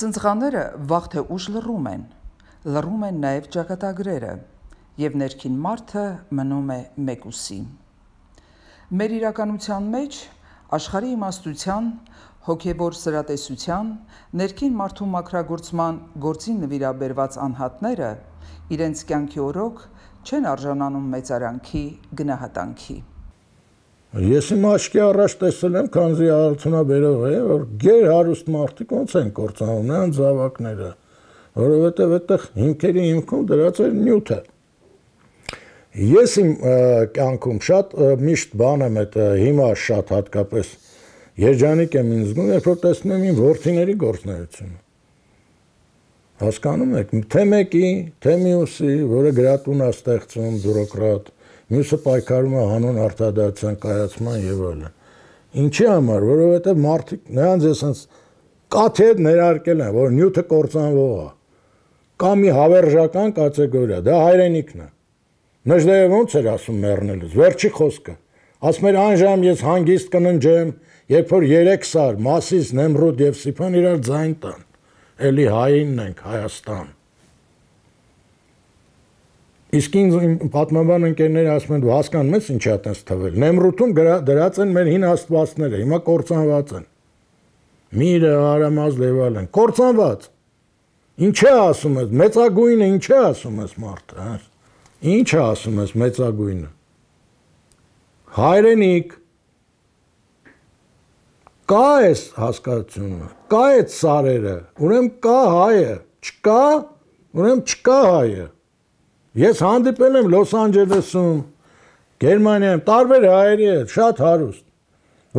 Ծնցղաները վաղ թե ուշ լռում են, լռում են նաև ճակատագրերը եւ ներքին մարդը մնում է մեկուսի։ Մեր իրականության մեջ աշխարհի իմաստության, հոգևոր սրատեսության, ներքին մարդու մակրագործման գործին նվիրաբերված անհատները իրենց կյանքի օրոք չեն արժանանում մեծարանքի գնահատանքի։ Ես իմ աչքի առաջ տեսել եմ քանզի արդյունաբերող է, որ ģեր հարուստ մարդիկ ոնց են կործանում նրանց զավակները, որովհետև այդտեղ հիմքերի հիմքում դրած էր նյութը։ Ես իմ կյանքում շատ միշտ բան եմ այդ հիմա շատ հատկապես երջանիկ եմ ինձ զգում, երբ որ տեսնում եմ իմ ворթիների գործնեությունը։ Հասկանում եք, թե մեկի, թե մյուսի, որը գրատուն է ստեղծում, բյուրոկրատ, մյուսը պայքարում է հանուն արտադարձության կայացման եւ այլն։ Ինչի համար, որովհետեւ մարդիկ նրանց էսենց կաթեր ներարկել են, որ նյութը կործանվող է։ Կամ մի հավերժական կատեգորիա, դա հայրենիքն է։ Նժդեյը ոնց էր ասում մեռնելուց, վերջի խոսքը։ Ասում էր այն ժամ ես հանգիստ կննջեմ, երբ որ 3 սար, Մասիս, Նեմրուդ եւ Սիփան իրար ձայն տան։ Էլի հայինն ենք Հայաստան։ Իսկ ինձ պատմաբան ընկերները ասում են դու հասկանում ես ինչա տես թվել։ Նեմրութում դրած են մեր հին աստվածները, հիմա կործանված են։ Միրը, Արամազ, Լևալն, կործանված։ Ինչա ասում ես, մեծագույնը ինչա ասում ես մարդը, հա։ Ինչա ասում ես մեծագույնը։ Հայրենիք կա էս հասկացությունը, կա այդ սարերը, ուրեմն կա հայը, չկա, ուրեմն չկա հայը։ Ես հանդիպել եմ Լոս Անջելեսում, Գերմանիայում, տարբեր հայերի հետ, շատ հարուստ,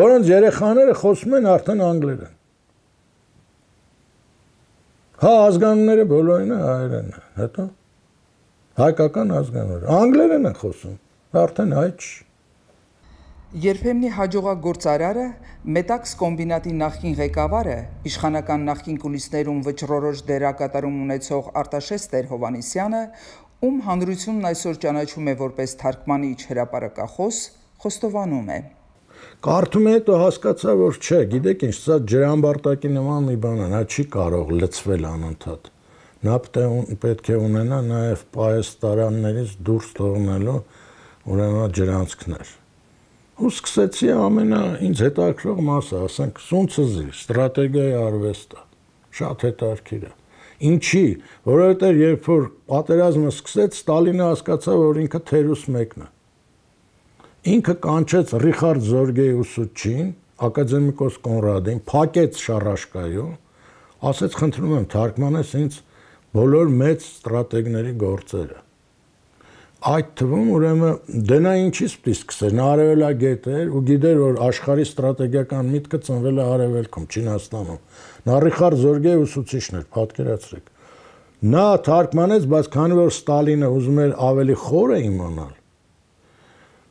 որոնց երեխաները խոսում են արդեն անգլերեն։ Հա ազգանունները բոլորին հայերեն, հետո հայկական ազգանունը, անգլերեն են խոսում, արդեն հայ չի։ Երբեմնի հաջողագործարարը Մետաքս կոմբինատի նախին ղեկավարը իշխանական նախին կուլիսներում վճռորոշ դերակատարում ունեցող Արտաշես Տեր Հովանիսյանը ում հանրությունն այսօր ճանաչում է որպես թարգմանիչ հրապարակախոս, խոստովանում է. Կարդում է հետո հասկացա, որ չէ, գիտեք ինչ, սա ջրամբարտակի նման մի բան է, նա չի կարող լծվել անընդհատ։ Նա պետք է ունենա նաև պայեստարաններից դուրս թողնելու ուրեմն ջրանցքներ։ Ու սկսեցի ամենա ինձ հետաքրող մասը, ասենք, սունցզի, ստրատեգիայի արվեստը։ Շատ հետաքրքիր է։ Ինչի, որովհետև երբ որ պատերազմը սկսեց, Ստալինը հասկացավ, որ ինքը թերուս մեկն է։ Ինքը կանչեց Ռիխարդ Զորգեյ ուսուցչին, ակադեմիկոս Կոնրադին, փակեց Շարաշկայում, ասեց խնդրում եմ թարգմանես ինձ բոլոր մեծ ստրատեգների գործերը այդ թվում ուրեմն դե նա ինչից պիտի սկսեր նա արևելագետ էր ու գիտեր որ աշխարհի ստրատեգիական միտքը ծնվել է արևելքում Չինաստանում նա Ռիխարդ Զորգեյ ուսուցիչն էր պատկերացրեք նա թարգմանեց բայց քանի որ Ստալինը ուզում էր ավելի խորը իմանալ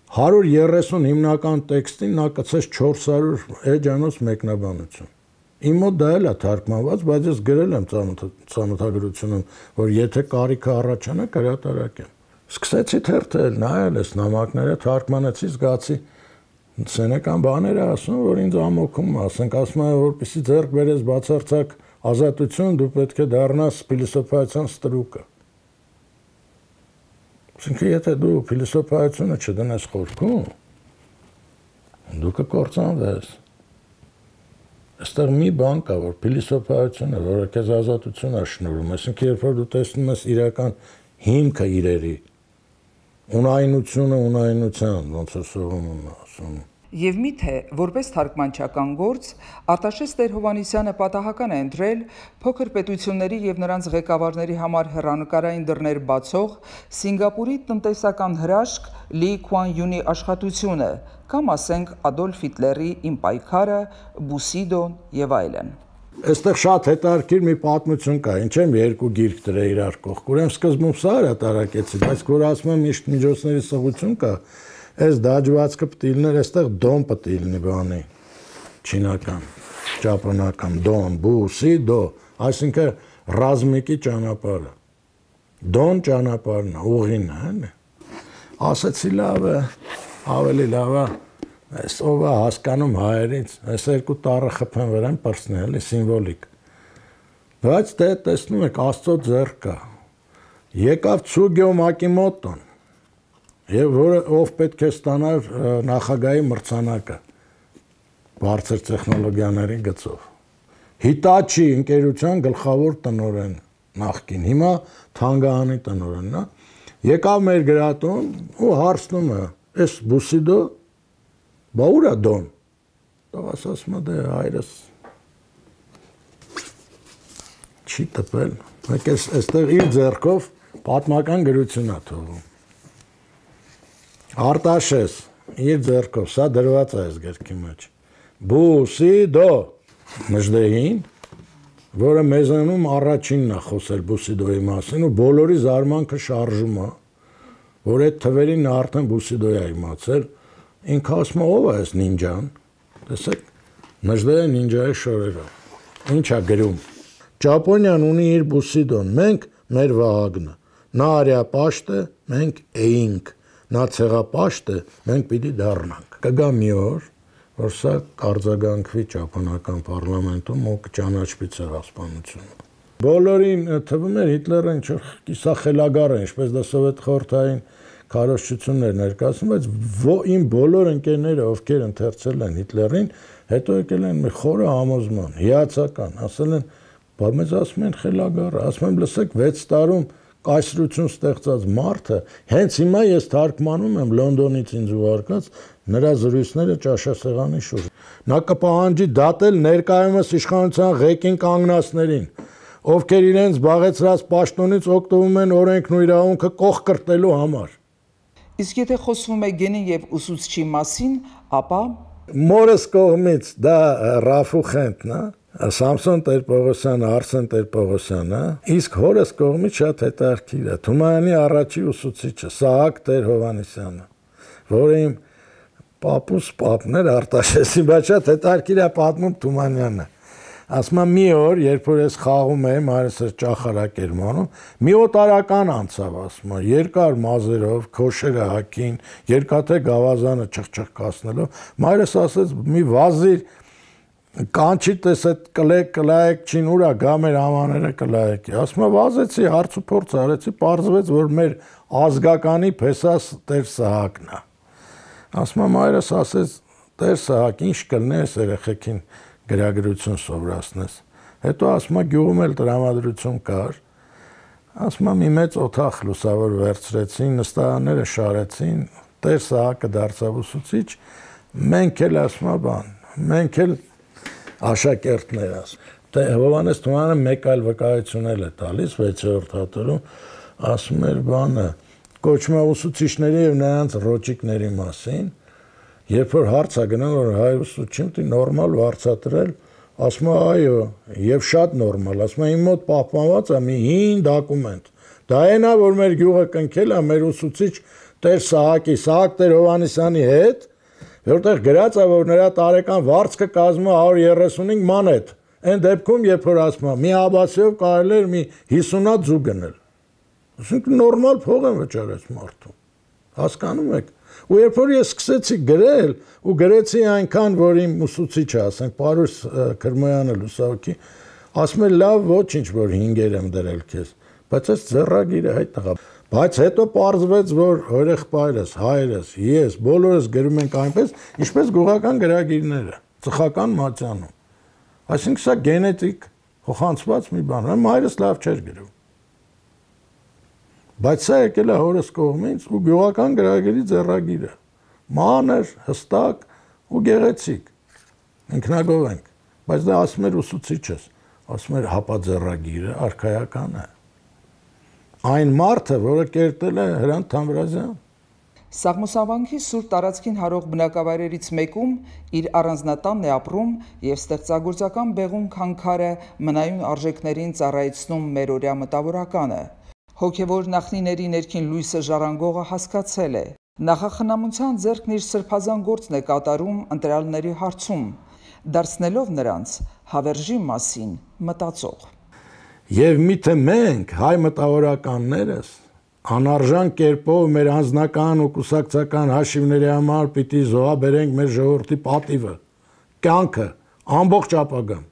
130 հիմնական տեքստին նա կցեց 400 էջանոց մեկնաբանություն Իմ մոտ դա էլ է թարգմանված, բայց ես գրել եմ ծանոթագրությունում, որ եթե կարիքը առաջանա, հրատարակեմ։ Սկսեցի թերթել, նայել ես նամակները, թարգմանեցի, զգացի սենական բաներ է ասում, որ ինձ ամոքում, ասենք ասում են, որպեսի ձեռք բերես բացարձակ ազատություն, դու պետք է դառնաս փիլիսոփայության ստրուկը։ Ասենք եթե դու փիլիսոփայությունը չդնես խորքում, դու կկործանվես։ Այստեղ մի բան կա, որ փիլիսոփայությունը, որը քեզ ազատություն է շնորհում, ասենք երբ որ դու տեսնում ես իրական հիմքը իրերի, ունայնությունը ունայնության, ոնց է սովորում ասում։ Եվ միթե որպես թարգմանչական գործ Արտաշես Տեր-Հովանիսյանը պատահական է ընտրել փոքր պետությունների եւ նրանց ղեկավարների համար հերանեկարային դռներ բացող Սինգապուրի տնտեսական հրաշք Լի Քուան Յունի աշխատությունը կամ ասենք Ադոլֆ Հիտլերի Իմ պայքարը, Բուսիդոն եւ այլն այստեղ շատ հետաքրքիր մի պատմություն կա, ինչ եմ երկու գիրք դրա իրար կողք։ Ուրեմն սկզբում սա հրատարակեցի, բայց որ ասում եմ միշտ միջոցների սղություն կա, այս դաջվածքը պետք լիներ, այստեղ դոմ պետք լինի բանի։ Չինական, ճապոնական դոն, բուսի դո, այսինքն ռազմիկի ճանապարհը։ Դոն ճանապարհն է, ուղին է, հա՞։ Ասացի լավ է, ավելի լավ է Այս ով է հասկանում հայերից, այս երկու տարը խփեն վրան բրցնել, էլի սիմվոլիկ։ Բայց դե տեսնում եք Աստծո ձեռքը։ Եկավ Ցուգյո Մակիմոտոն, եւ որը ով պետք է ստանար նախագահի մրցանակը բարձր տեխնոլոգիաների գծով։ Hitachi ընկերության գլխավոր տնորեն նախկին, հիմա Թանգահանի տնորենն է։ Եկավ մեր գրատուն ու հարցնում է. «Էս Բուսիդո Բա ուր է դոն։ Տղաս ասում է դե հայրս չի տպել։ Մեկ էս այստեղ իր ձեռքով պատմական գրություն է թողում։ Արտաշես իր ձեռքով, սա դրված է այս գրքի մեջ։ Բուսիդո մժդեին, որը մեզանում առաջինն է խոսել Բուսիդոյի մասին ու բոլորի զարմանքը շարժում է, որ այդ թվերին արդեն Բուսիդոյա իմացել է Ինքը ասում է ով է այս նինջան։ Տեսեք, նժդերը նինջայի շորերով։ Ինչ է գրում։ Ճապոնիան ունի իր բուսիդոն, մենք մեր վահագնը։ Նա արիապաշտ է, մենք էինք։ Նա ցեղապաշտ է, մենք պիտի դառնանք։ Կգա մի օր, որ սա կարձագանքվի ճապոնական parlamentum ու կճանաչվի ցեղասպանությունը։ Բոլորին թվում էր Հիտլերը ինչ-որ կիսախելագար է, ինչպես դա սովետ խորթային քարոշչություններ ներկայացնում, բայց իմ բոլոր ընկերները, ովքեր ընթերցել են Հիտլերին, հետո եկել են մի խորը համոզման, հիացական, ասել են, բայց մեզ ասում են խելագարը, ասում են լսեք 6 տարում կայսրություն ստեղծած մարդը, հենց հիմա ես թարգմանում եմ Լոնդոնից ինձ ուղարկած նրա զրույցները ճաշասեղանի շուրջ։ Նա կպահանջի դատել ներկայումս իշխանության ղեկին կանգնածներին, ովքեր իրենց զբաղեցրած պաշտոնից օգտվում են օրենքն ու իրավունքը կողքրտելու համար։ Իսկ եթե խոսվում է գենի եւ ուսուցչի մասին, ապա մորս կողմից դա Ռաֆու Խենտն է, Սամսոն Տեր-Պողոսյանը, Արսեն Տեր-Պողոսյանը, իսկ հորս կողմից շատ հետաքրքիր է։ Թումանյանի առաջի ուսուցիչը Սահակ Տեր-Հովանեսյանը, որը իմ պապուս պապներ արտաշեսի, բայց շատ հետաքրքիր է պատմում Թումանյանը ասում եմ մի օր, երբ որ ես խաղում եմ, հարս ես ճախարակերմանում, մի օտարական անցավ, ասում եմ, երկար մազերով, քոշերը հակին, երկաթե գավազանը չխչխկացնելով, մայրս ասեց՝ մի վազիր կանչիտես այդ կլե կլայեք չին ուրա գա մեր ամաները կլայեք։ Ասում եմ վազեցի հարցու փորձ արեցի, parzvեց որ մեր ազգականի փեսաս Տեր Սահակն է։ Ասում եմ այրս ասեց Տեր Սահակ ինչ կլներ այս երեխեքին գրագրություն սովորածնես։ Հետո ասում է գյուղում էլ տրամադրություն կար։ Ասում է մի մեծ օթախ լուսավոր վերցրեցին, նստարանները շարեցին, Տեր Սահակը դարձավ ուսուցիչ, մենք էլ ասում է բան, մենք էլ աշակերտներ ասում։ Դե Հովանես Թումանը մեկ այլ վկայություն էլ է տալիս 6-րդ հատորում, ասում էր բանը կոչվում է ուսուցիչների եւ նրանց ռոճիկների մասին, Երբ որ հարցա գնալ որ հայ ուսուցիչին դի նորմալ վարչատրել, ասում է այո, եւ շատ նորմալ, ասում է իմ մոտ պահպանված է մի 5 դոկումենտ։ Դա այնա որ մեր գյուղը կնքել է մեր ուսուցիչ Տեր Սահակի, Սահակ Տեր Հովանեսյանի հետ, որտեղ գրած է որ նրա տարեկան վարձքը կազմում 135 մանեթ։ Այն դեպքում, երբ որ ասում է, մի աբասիով կարելի էր մի 50-ա ձու գնել։ Ուսինք նորմալ փող են վճարած մարդու։ Հասկանում եք Ու երբ որ ես սկսեցի գրել ու գրեցի այնքան, որ իմ ուսուցիչը, ասենք, Պարուս Կրմոյանը լուսավորքի, ասում է լավ ոչինչ, որ 5-եր եմ դրել քեզ, բայց այս ձեռագիրը հայտ տղա։ Բայց հետո պարզվեց, որ հորեղբայրս, հայրս, ես բոլորս գրում ենք այնպես, ինչպես գողական գրագիրները, ծխական մատյանում։ Այսինքն սա գենետիկ խոխանցված մի բան։ Հայրս լավ չէր գրում Բայց սա եկել է հորս կողմից ու գյուղական գրագերի ձեռագիրը։ Մանր, հստակ ու գեղեցիկ։ Ինքնագով ենք, բայց դա ասում էր ուսուցիչս, ասում էր հապաձեռագիրը արխայական է։ Այն մարդը, որը կերտել է Հրանտ Թամրազյան, Սաղմոսավանքի սուր տարածքին հարող բնակավայրերից մեկում իր առանձնատանն է ապրում եւ ստեղծագործական բեղուն քանքարը մնայուն արժեքներին ծառայեցնում մեր օրյա մտավորականը հոգևոր նախնիների ներքին լույսը ժառանգողը հասկացել է։ Նախախնամության ձեռքն իր սրբազան գործն է կատարում ընտրալների հարցում, դարձնելով նրանց հավերժի մասին մտածող։ Եվ միթե մենք հայ մտավորականներս անարժան կերպով մեր անձնական ու կուսակցական հաշիվների համար պիտի զոհաբերենք մեր ժողովրդի պատիվը, կյանքը, ամբողջ ապագան։